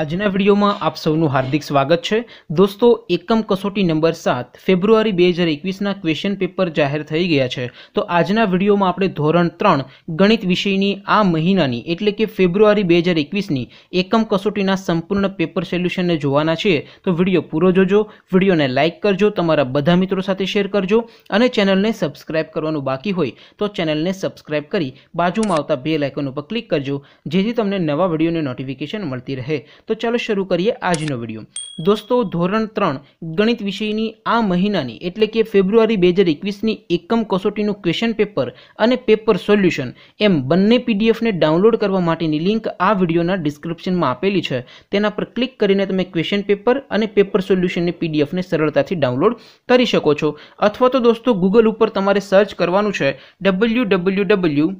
આજના વિડીયોમાં આપ સૌનું હાર્દિક સ્વાગત છે દોસ્તો એકમ કસોટી નંબર સાત ફેબ્રુઆરી બે હજાર એકવીસના ક્વેશ્ચન પેપર જાહેર થઈ ગયા છે તો આજના વિડીયોમાં આપણે ધોરણ ત્રણ ગણિત વિષયની આ મહિનાની એટલે કે ફેબ્રુઆરી બે હજાર એકવીસની એકમ કસોટીના સંપૂર્ણ પેપર સોલ્યુશનને જોવાના છીએ તો વિડીયો પૂરો જોજો વિડીયોને લાઇક કરજો તમારા બધા મિત્રો સાથે શેર કરજો અને ચેનલને સબસ્ક્રાઇબ કરવાનું બાકી હોય તો ચેનલને સબસ્ક્રાઇબ કરી બાજુમાં આવતા બે લાઇકન ઉપર ક્લિક કરજો જેથી તમને નવા વિડીયોની નોટિફિકેશન મળતી રહે તો ચાલો શરૂ કરીએ આજનો વિડીયો દોસ્તો ધોરણ ત્રણ ગણિત વિષયની આ મહિનાની એટલે કે ફેબ્રુઆરી બે હજાર એકવીસની એકમ કસોટીનું ક્વેશ્ચન પેપર અને પેપર સોલ્યુશન એમ બંને પીડીએફને ડાઉનલોડ કરવા માટેની લિંક આ વિડીયોના ડિસ્ક્રિપ્શનમાં આપેલી છે તેના પર ક્લિક કરીને તમે ક્વેશ્ચન પેપર અને પેપર સોલ્યુશનની પીડીએફને સરળતાથી ડાઉનલોડ કરી શકો છો અથવા તો દોસ્તો ગૂગલ ઉપર તમારે સર્ચ કરવાનું છે W W W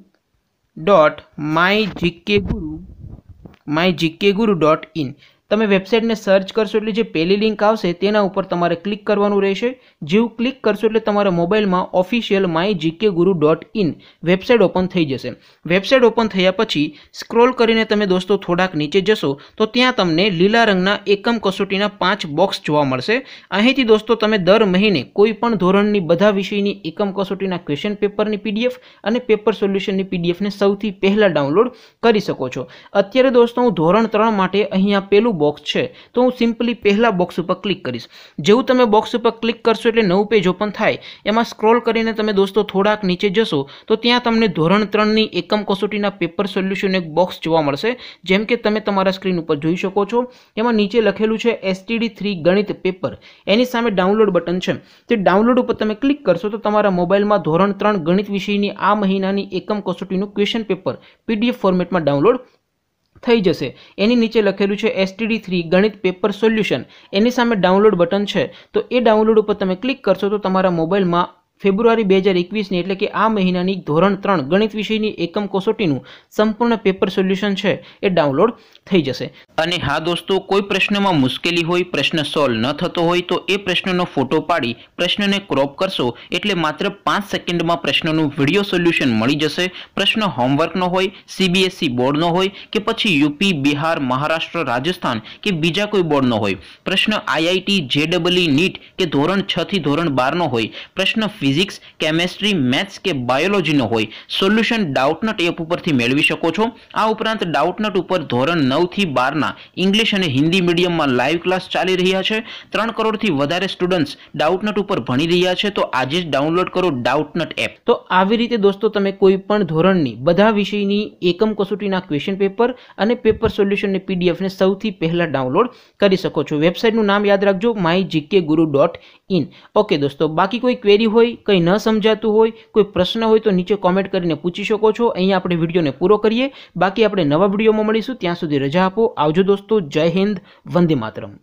dot my GK guru my GK guru dot in તમે વેબસાઇટને સર્ચ કરશો એટલે જે પહેલી લિંક આવશે તેના ઉપર તમારે ક્લિક કરવાનું રહેશે જેવું ક્લિક કરશો એટલે તમારા મોબાઈલમાં official my GK guru dot in website open થઈ જશે વેબસાઇટ ઓપન થયા પછી સ્ક્રોલ કરીને તમે દોસ્તો થોડાક નીચે જશો તો ત્યાં તમને લીલા રંગના એકમ કસોટીના પાંચ બોક્સ જોવા મળશે અહીંથી દોસ્તો તમે દર મહિને કોઈપણ ધોરણની બધા વિષયની એકમ કસોટીના ક્વેશ્ચન પેપરની પીડીએફ અને પેપર સોલ્યુશનની પીડીએફને સૌથી પહેલાં ડાઉનલોડ કરી શકો છો અત્યારે દોસ્તો હું ધોરણ ત્રણ માટે અહીંયા પહેલું બોક્સ છે તો હું સિમ્પલી પહેલાં બોક્સ ઉપર ક્લિક કરીશ જેવું તમે બોક્સ ઉપર ક્લિક કરશો એટલે નવું પેજ ઓપન થાય એમાં સ્ક્રોલ કરીને તમે દોસ્તો થોડાક નીચે જશો તો ત્યાં તમને ધોરણ ત્રણની એકમ કસોટીના પેપર સોલ્યુશન એક બોક્સ જોવા મળશે જેમ કે તમે તમારા સ્ક્રીન ઉપર જોઈ શકો છો એમાં નીચે લખેલું છે એસટીડી થ્રી ગણિત પેપર એની સામે ડાઉનલોડ બટન છે તે ડાઉનલોડ ઉપર તમે ક્લિક કરશો તો તમારા મોબાઈલમાં ધોરણ ત્રણ ગણિત વિષયની આ મહિનાની એકમ કસોટીનું ક્વેશ્ચન પેપર પીડીએફ ફોર્મેટમાં ડાઉનલોડ થઈ જશે એની નીચે લખેલું છે એસટીડી થ્રી ગણિત પેપર સોલ્યુશન એની સામે ડાઉનલોડ બટન છે તો એ ડાઉનલોડ ઉપર તમે ક્લિક કરશો તો તમારા મોબાઈલમાં ફેબ્રુઆરી બે હજાર એકવીસની એટલે કે આ મહિનાની ધોરણ ત્રણ ગણિત વિષયની એકમ કસોટીનું સંપૂર્ણ પેપર સોલ્યુશન છે એ ડાઉનલોડ થઈ જશે અને હા દોસ્તો કોઈ પ્રશ્નમાં મુશ્કેલી હોય પ્રશ્ન સોલ્વ ન થતો હોય તો એ પ્રશ્નનો ફોટો પાડી પ્રશ્નને ક્રોપ કરશો એટલે માત્ર પાંચ સેકન્ડમાં પ્રશ્નનું વિડીયો સોલ્યુશન મળી જશે પ્રશ્ન હોમવર્કનો હોય સીબીએસઈ બોર્ડનો હોય કે પછી યુપી બિહાર મહારાષ્ટ્ર રાજસ્થાન કે બીજા કોઈ બોર્ડનો હોય પ્રશ્ન આઈઆઈટી જેડબલઈ નીટ કે ધોરણ છથી ધોરણ બારનો હોય પ્રશ્ન ફિઝિક્સ ફિઝિક્સ કેમેસ્ટ્રી મેથ્સ કે બાયોલોજીનો હોય સોલ્યુશન ડાઉટનટ એપ ઉપરથી મેળવી શકો છો આ ઉપરાંત ડાઉટનટ ઉપર ધોરણ નવથી બારના ઇંગ્લિશ અને હિન્દી મીડિયમમાં લાઈવ ક્લાસ ચાલી રહ્યા છે ત્રણ કરોડથી વધારે સ્ટુડન્ટ્સ ડાઉટનટ ઉપર ભણી રહ્યા છે તો આજે જ ડાઉનલોડ કરો ડાઉટનટ એપ તો આવી રીતે દોસ્તો તમે કોઈ પણ ધોરણની બધા વિષયની એકમ કસોટીના ક્વેશ્ચન પેપર અને પેપર સોલ્યુશનને પીડીએફને સૌથી પહેલાં ડાઉનલોડ કરી શકો છો વેબસાઇટનું નામ યાદ રાખજો my GK guru dot in okay દોસ્તો બાકી કોઈ ક્વેરી હોય હોય કંઈ ન સમજાતું હોય કોઈ પ્રશ્ન હોય તો નીચે કોમેન્ટ કરીને પૂછી શકો છો અહીંયા આપણે વિડીયોને પૂરો કરીએ બાકી આપણે નવા વિડીયોમાં મળીશું ત્યાં સુધી રજા આપો આવજો દોસ્તો જય હિન્દ વંદે માતરમ